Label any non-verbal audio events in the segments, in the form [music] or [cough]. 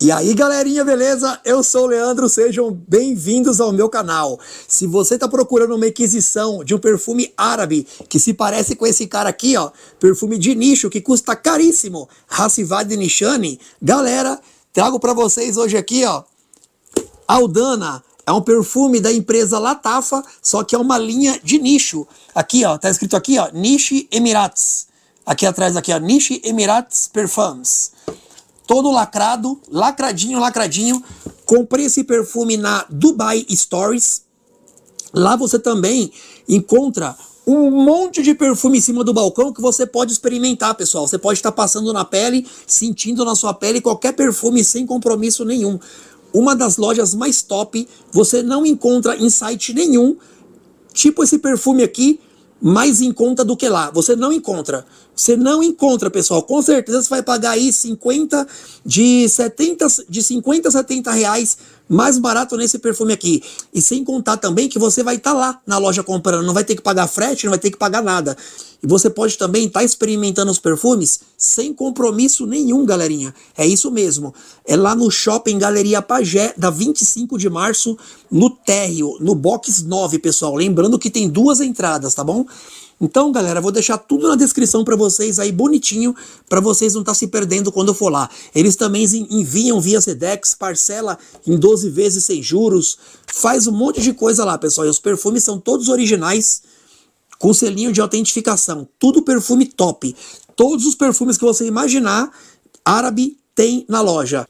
E aí, galerinha, beleza? Eu sou o Leandro, sejam bem-vindos ao meu canal. Se você está procurando uma aquisição de um perfume árabe que se parece com esse cara aqui, ó, perfume de nicho que custa caríssimo, Hassivad Nishani, galera, trago para vocês hoje aqui, ó, Aldana, é um perfume da empresa Latafa, só que é uma linha de nicho. Aqui, ó, tá escrito aqui, ó, Niche Emirates. Aqui atrás, aqui, ó, Niche Emirates Perfumes todo lacrado, lacradinho, lacradinho. Comprei esse perfume na Dubai Stories. Lá você também encontra um monte de perfume em cima do balcão que você pode experimentar, pessoal. Você pode estar passando na pele, sentindo na sua pele qualquer perfume sem compromisso nenhum. Uma das lojas mais top, você não encontra em site nenhum, tipo esse perfume aqui, mais em conta do que lá. Você não encontra. Você não encontra, pessoal. Com certeza você vai pagar aí 50 de 70 de 50 a 70 reais mais barato nesse perfume aqui. E sem contar também que você vai estar tá lá na loja comprando, não vai ter que pagar frete, não vai ter que pagar nada. E você pode também estar tá experimentando os perfumes sem compromisso nenhum, galerinha. É isso mesmo. É lá no Shopping Galeria Pagé, da 25 de março, no térreo, no box 9, pessoal. Lembrando que tem duas entradas, tá bom? Então, galera, vou deixar tudo na descrição para vocês aí bonitinho, para vocês não estar tá se perdendo quando eu for lá. Eles também enviam via Sedex, parcela em 12 vezes sem juros, faz um monte de coisa lá, pessoal. E os perfumes são todos originais, com selinho de autentificação. Tudo perfume top. Todos os perfumes que você imaginar, árabe tem na loja.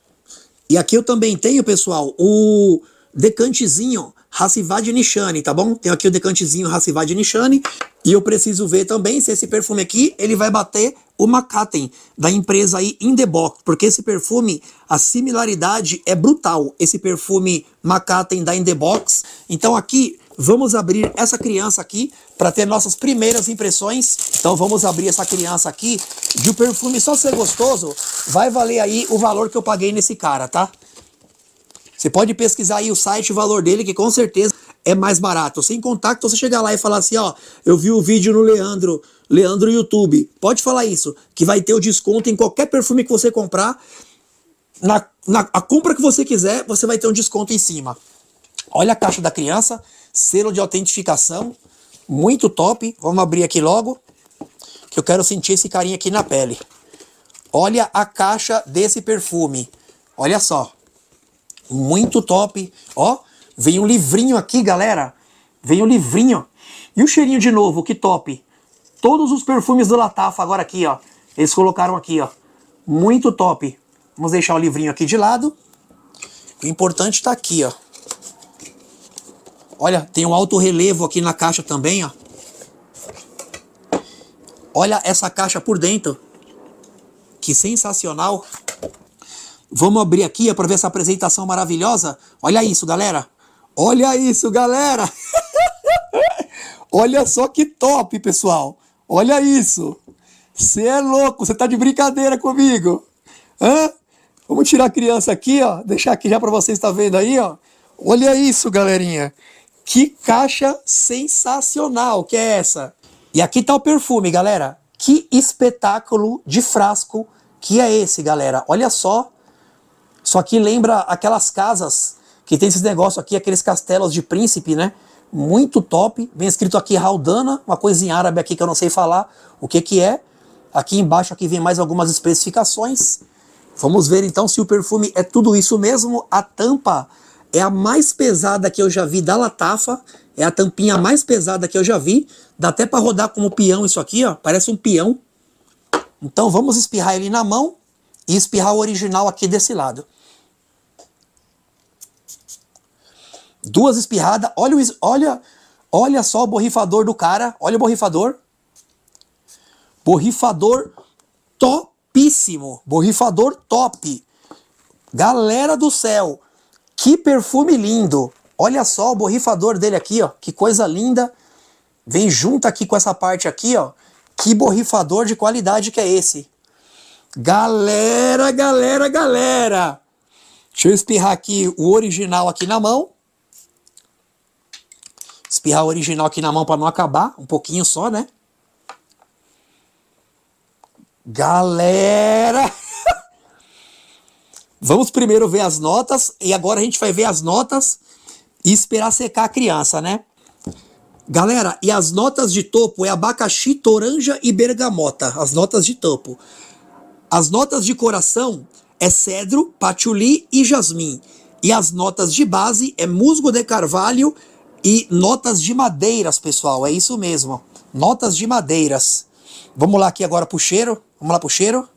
E aqui eu também tenho, pessoal, o decantezinho Racivad Nishani, tá bom? Tenho aqui o decantezinho Racivad Nishani e eu preciso ver também se esse perfume aqui, ele vai bater o Macaten, da empresa aí Indebox, porque esse perfume, a similaridade é brutal, esse perfume Macaten da Indebox. Então aqui, vamos abrir essa criança aqui para ter nossas primeiras impressões. Então vamos abrir essa criança aqui de um perfume só ser gostoso, vai valer aí o valor que eu paguei nesse cara, tá? Você pode pesquisar aí o site, o valor dele, que com certeza é mais barato. Sem em contato, você chegar lá e falar assim, ó, eu vi o vídeo no Leandro, Leandro YouTube. Pode falar isso, que vai ter o desconto em qualquer perfume que você comprar. Na, na a compra que você quiser, você vai ter um desconto em cima. Olha a caixa da criança, selo de autentificação, muito top. Vamos abrir aqui logo, que eu quero sentir esse carinha aqui na pele. Olha a caixa desse perfume. Olha só. Muito top. Ó, Vem um livrinho aqui, galera. Vem um livrinho. E o cheirinho de novo, que top. Todos os perfumes do Latafa agora aqui, ó. Eles colocaram aqui, ó. Muito top. Vamos deixar o livrinho aqui de lado. O importante tá aqui, ó. Olha, tem um alto relevo aqui na caixa também, ó. Olha essa caixa por dentro. Que sensacional. Vamos abrir aqui para ver essa apresentação maravilhosa. Olha isso, galera. Olha isso, galera! [laughs] Olha só que top, pessoal! Olha isso! Você é louco, você tá de brincadeira comigo! Hã? Vamos tirar a criança aqui, ó. Deixar aqui já para vocês tá vendo aí, ó. Olha isso, galerinha. Que caixa sensacional que é essa. E aqui tá o perfume, galera. Que espetáculo de frasco que é esse, galera. Olha só. Isso aqui lembra aquelas casas que tem esses negócios aqui, aqueles castelos de príncipe, né? Muito top. Vem escrito aqui Haldana, uma coisa em árabe aqui que eu não sei falar o que que é. Aqui embaixo aqui vem mais algumas especificações. Vamos ver então se o perfume é tudo isso mesmo. A tampa é a mais pesada que eu já vi da Latafa. É a tampinha mais pesada que eu já vi. Dá até para rodar como peão isso aqui, ó. Parece um peão. Então vamos espirrar ele na mão e espirrar o original aqui desse lado. Duas espirradas. Olha, o, olha, olha só o borrifador do cara. Olha o borrifador. Borrifador topíssimo. Borrifador top. Galera do céu. Que perfume lindo. Olha só o borrifador dele aqui, ó. Que coisa linda. Vem junto aqui com essa parte aqui, ó. Que borrifador de qualidade que é esse. Galera, galera, galera. Deixa eu espirrar aqui o original aqui na mão. Espirrar o original aqui na mão para não acabar, um pouquinho só, né? Galera! [laughs] Vamos primeiro ver as notas e agora a gente vai ver as notas e esperar secar a criança, né? Galera, e as notas de topo é abacaxi, toranja e bergamota, as notas de topo. As notas de coração é cedro, patchouli e jasmim. E as notas de base é musgo de carvalho, e notas de madeiras, pessoal. É isso mesmo. Notas de madeiras. Vamos lá aqui agora pro cheiro. Vamos lá pro cheiro.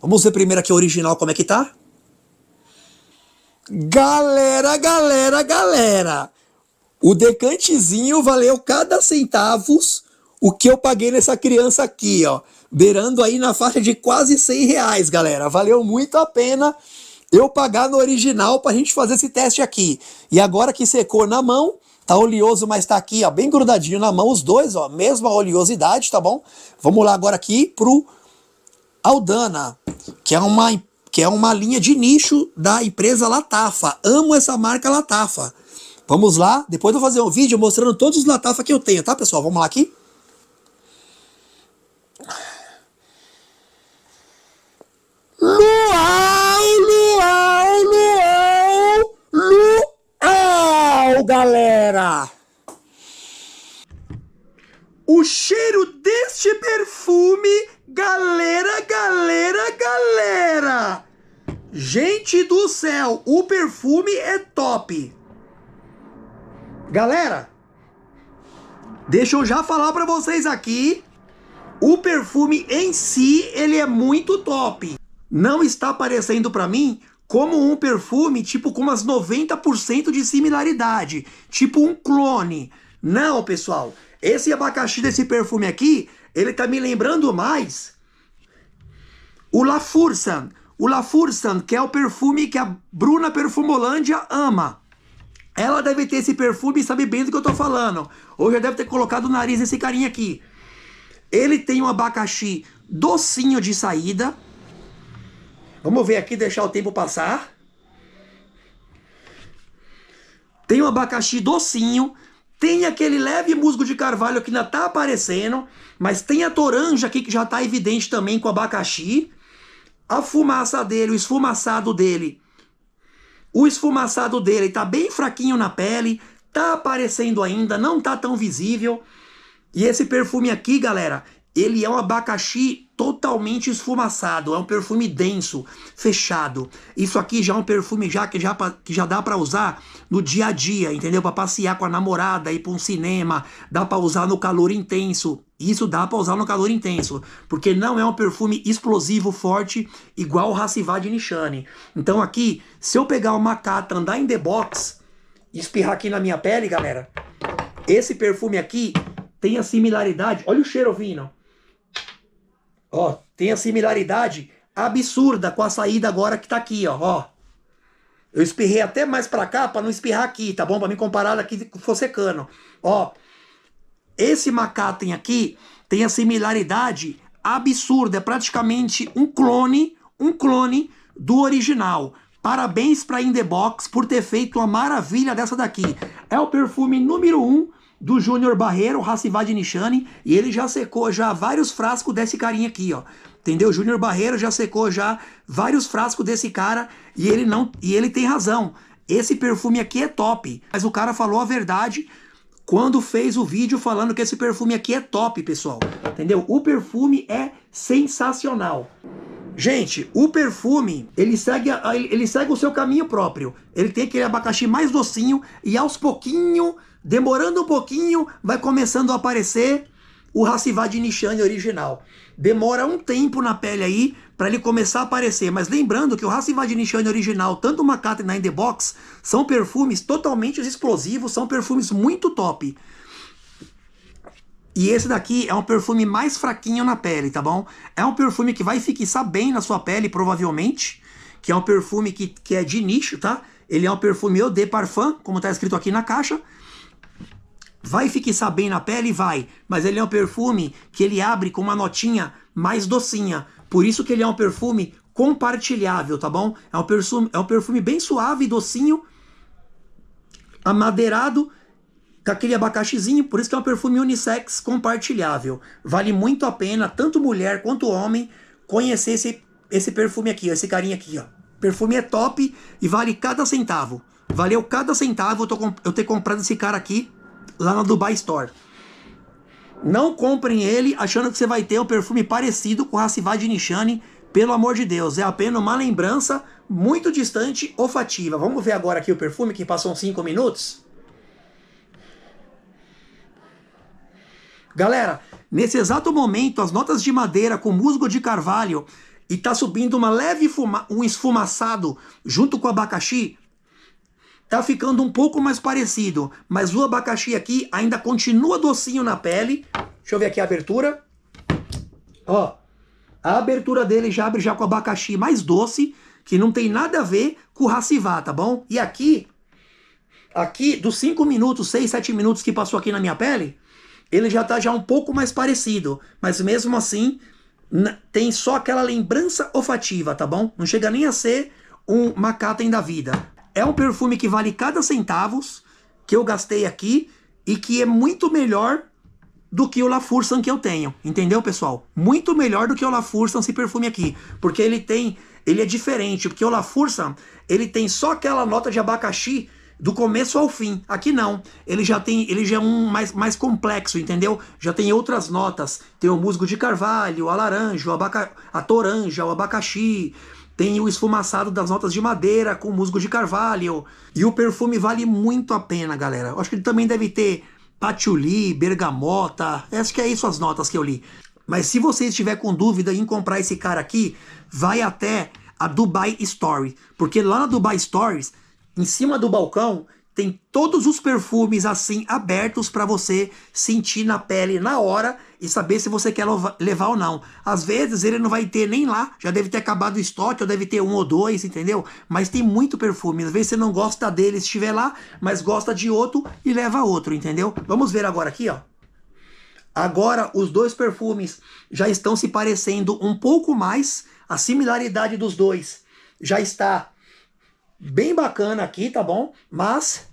Vamos ver primeiro aqui o original como é que tá. Galera, galera, galera. O decantezinho valeu cada centavos o que eu paguei nessa criança aqui, ó. Beirando aí na faixa de quase 100 reais, galera. Valeu muito a pena eu pagar no original pra gente fazer esse teste aqui. E agora que secou na mão, Tá oleoso, mas tá aqui, ó, bem grudadinho na mão, os dois, ó, mesma oleosidade, tá bom? Vamos lá agora aqui pro Aldana, que é uma que é uma linha de nicho da empresa Latafa. Amo essa marca Latafa. Vamos lá, depois eu vou fazer um vídeo mostrando todos os Latafa que eu tenho, tá, pessoal? Vamos lá aqui. galera! O cheiro deste perfume, galera, galera, galera! Gente do céu, o perfume é top! Galera, deixa eu já falar para vocês aqui, o perfume em si, ele é muito top. Não está parecendo para mim como um perfume, tipo, com umas 90% de similaridade, tipo um clone. Não, pessoal, esse abacaxi desse perfume aqui, ele tá me lembrando mais o La Fursan. O La Fursan, que é o perfume que a Bruna Perfumolândia ama. Ela deve ter esse perfume e sabe bem do que eu tô falando. Ou já deve ter colocado o nariz nesse carinha aqui. Ele tem um abacaxi docinho de saída, Vamos ver aqui, deixar o tempo passar. Tem o abacaxi docinho, tem aquele leve musgo de carvalho que ainda tá aparecendo, mas tem a toranja aqui que já tá evidente também com o abacaxi. A fumaça dele, o esfumaçado dele. O esfumaçado dele tá bem fraquinho na pele, tá aparecendo ainda, não tá tão visível. E esse perfume aqui, galera, ele é um abacaxi totalmente esfumaçado, é um perfume denso, fechado. Isso aqui já é um perfume já que já, que já dá para usar no dia a dia, entendeu? Para passear com a namorada, ir para um cinema, dá para usar no calor intenso. Isso dá para usar no calor intenso, porque não é um perfume explosivo forte igual o Racivar de Nishane. Então aqui, se eu pegar uma cata, andar em the box, espirrar aqui na minha pele, galera, esse perfume aqui tem a similaridade. Olha o cheiro vindo Ó, tem a similaridade absurda com a saída agora que tá aqui, ó. ó. Eu espirrei até mais para cá para não espirrar aqui, tá bom? Para me comparar aqui com o fossecano Ó, esse macatem aqui tem a similaridade absurda, é praticamente um clone, um clone do original. Parabéns para Indebox por ter feito uma maravilha dessa daqui. É o perfume número 1 um do Júnior Barreiro, Racivad Nishani, e ele já secou já vários frascos desse carinha aqui, ó. Entendeu? Júnior Barreiro já secou já vários frascos desse cara e ele não e ele tem razão. Esse perfume aqui é top, mas o cara falou a verdade quando fez o vídeo falando que esse perfume aqui é top, pessoal. Entendeu? O perfume é sensacional. Gente, o perfume, ele segue, ele segue o seu caminho próprio. Ele tem aquele abacaxi mais docinho e aos pouquinho, demorando um pouquinho, vai começando a aparecer o Racivad Nishani original. Demora um tempo na pele aí para ele começar a aparecer, mas lembrando que o Racivad Nishani original, tanto o Makata e Nine The Box, são perfumes totalmente explosivos, são perfumes muito top. E esse daqui é um perfume mais fraquinho na pele, tá bom? É um perfume que vai fixar bem na sua pele, provavelmente. Que é um perfume que, que é de nicho, tá? Ele é um perfume Eau de Parfum, como tá escrito aqui na caixa. Vai fixar bem na pele? Vai. Mas ele é um perfume que ele abre com uma notinha mais docinha. Por isso que ele é um perfume compartilhável, tá bom? É um perfume, é um perfume bem suave, docinho, amadeirado, com aquele abacaxizinho, por isso que é um perfume unissex compartilhável. Vale muito a pena, tanto mulher quanto homem, conhecer esse, esse perfume aqui, esse carinha aqui. Ó. Perfume é top e vale cada centavo. Valeu cada centavo eu, eu ter comprado esse cara aqui lá na Dubai Store. Não comprem ele achando que você vai ter um perfume parecido com o Hassivad Nishani, pelo amor de Deus. É apenas uma lembrança muito distante olfativa. Vamos ver agora aqui o perfume que passou uns 5 minutos? Galera, nesse exato momento, as notas de madeira com musgo de carvalho e tá subindo uma leve fuma um esfumaçado junto com o abacaxi, tá ficando um pouco mais parecido, mas o abacaxi aqui ainda continua docinho na pele. Deixa eu ver aqui a abertura. Ó, a abertura dele já abre já com o abacaxi mais doce, que não tem nada a ver com o racivá, tá bom? E aqui, aqui dos 5 minutos, 6, 7 minutos que passou aqui na minha pele, ele já tá já um pouco mais parecido, mas mesmo assim tem só aquela lembrança olfativa, tá bom? Não chega nem a ser um Macaten da vida. É um perfume que vale cada centavos que eu gastei aqui e que é muito melhor do que o La Fursan que eu tenho, entendeu, pessoal? Muito melhor do que o La Fursan esse perfume aqui, porque ele tem, ele é diferente, porque o La Fursan, ele tem só aquela nota de abacaxi do começo ao fim. Aqui não. Ele já tem, ele já é um mais, mais complexo, entendeu? Já tem outras notas. Tem o musgo de carvalho, a laranja, abaca, a toranja, o abacaxi. Tem o esfumaçado das notas de madeira com musgo de carvalho. E o perfume vale muito a pena, galera. Eu acho que ele também deve ter patchouli, bergamota. Acho que é isso as notas que eu li. Mas se você estiver com dúvida em comprar esse cara aqui, vai até a Dubai Story, porque lá na Dubai Stories em cima do balcão tem todos os perfumes assim abertos para você sentir na pele na hora e saber se você quer levar ou não. Às vezes ele não vai ter nem lá, já deve ter acabado o estoque, ou deve ter um ou dois, entendeu? Mas tem muito perfume. Às vezes você não gosta dele estiver lá, mas gosta de outro e leva outro, entendeu? Vamos ver agora aqui, ó. Agora os dois perfumes já estão se parecendo um pouco mais. A similaridade dos dois já está bem bacana aqui, tá bom? Mas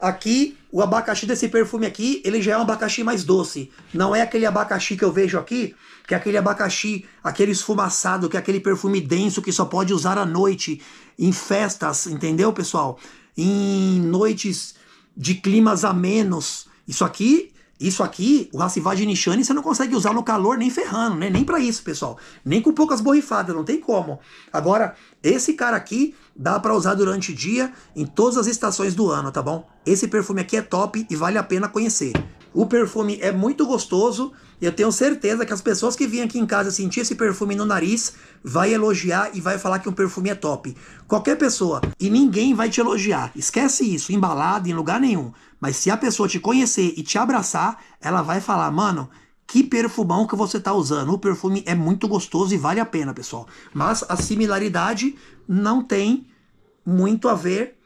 aqui, o abacaxi desse perfume aqui, ele já é um abacaxi mais doce. Não é aquele abacaxi que eu vejo aqui, que é aquele abacaxi, aquele esfumaçado, que é aquele perfume denso que só pode usar à noite, em festas, entendeu, pessoal? Em noites de climas amenos. Isso aqui isso aqui, o Hasivad Nishani, você não consegue usar no calor nem ferrando, né? Nem para isso, pessoal. Nem com poucas borrifadas, não tem como. Agora, esse cara aqui dá para usar durante o dia em todas as estações do ano, tá bom? Esse perfume aqui é top e vale a pena conhecer. O perfume é muito gostoso e eu tenho certeza que as pessoas que vêm aqui em casa sentir esse perfume no nariz vai elogiar e vai falar que um perfume é top. Qualquer pessoa e ninguém vai te elogiar. Esquece isso, embalado em lugar nenhum. Mas se a pessoa te conhecer e te abraçar, ela vai falar, mano, que perfumão que você está usando. O perfume é muito gostoso e vale a pena, pessoal. Mas a similaridade não tem muito a ver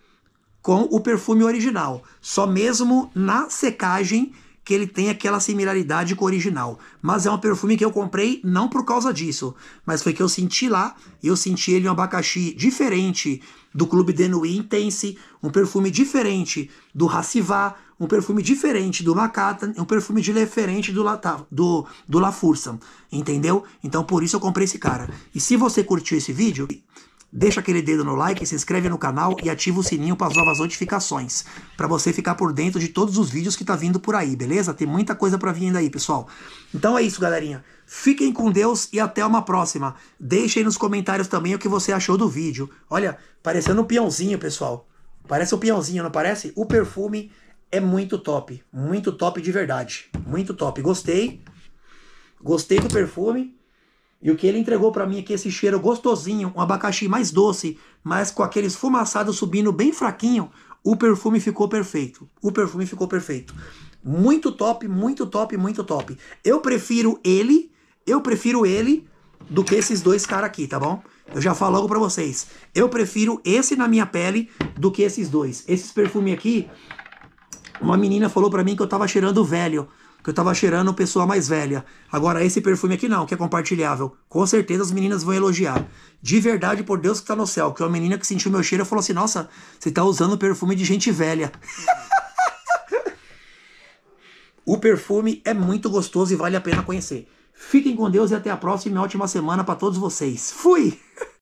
com o perfume original. Só mesmo na secagem que ele tem aquela similaridade com o original. Mas é um perfume que eu comprei não por causa disso, mas foi que eu senti lá, eu senti ele um abacaxi diferente do Clube Denui Intense, um perfume diferente do Racivá, um perfume diferente do Macatan, um perfume diferente do, Lata, do, do La Fursa, entendeu? Então por isso eu comprei esse cara. E se você curtiu esse vídeo, Deixa aquele dedo no like, se inscreve no canal e ativa o sininho para as novas notificações, para você ficar por dentro de todos os vídeos que tá vindo por aí, beleza? Tem muita coisa para vir ainda aí, pessoal. Então é isso, galerinha. Fiquem com Deus e até uma próxima. Deixem nos comentários também o que você achou do vídeo. Olha, parecendo um peãozinho, pessoal. Parece um peãozinho, não parece? O perfume é muito top, muito top de verdade, muito top. Gostei. Gostei do perfume. E o que ele entregou para mim aqui, esse cheiro gostosinho, um abacaxi mais doce, mas com aquele esfumaçado subindo bem fraquinho, o perfume ficou perfeito. O perfume ficou perfeito. Muito top, muito top, muito top. Eu prefiro ele, eu prefiro ele do que esses dois caras aqui, tá bom? Eu já falo logo pra vocês. Eu prefiro esse na minha pele do que esses dois. Esses perfumes aqui, uma menina falou pra mim que eu tava cheirando velho que eu tava cheirando pessoa mais velha. Agora, esse perfume aqui não, que é compartilhável. Com certeza as meninas vão elogiar. De verdade, por Deus que tá no céu, que uma menina que sentiu meu cheiro falou assim: Nossa, você tá usando perfume de gente velha. [laughs] o perfume é muito gostoso e vale a pena conhecer. Fiquem com Deus e até a próxima e uma ótima semana para todos vocês. Fui! [laughs]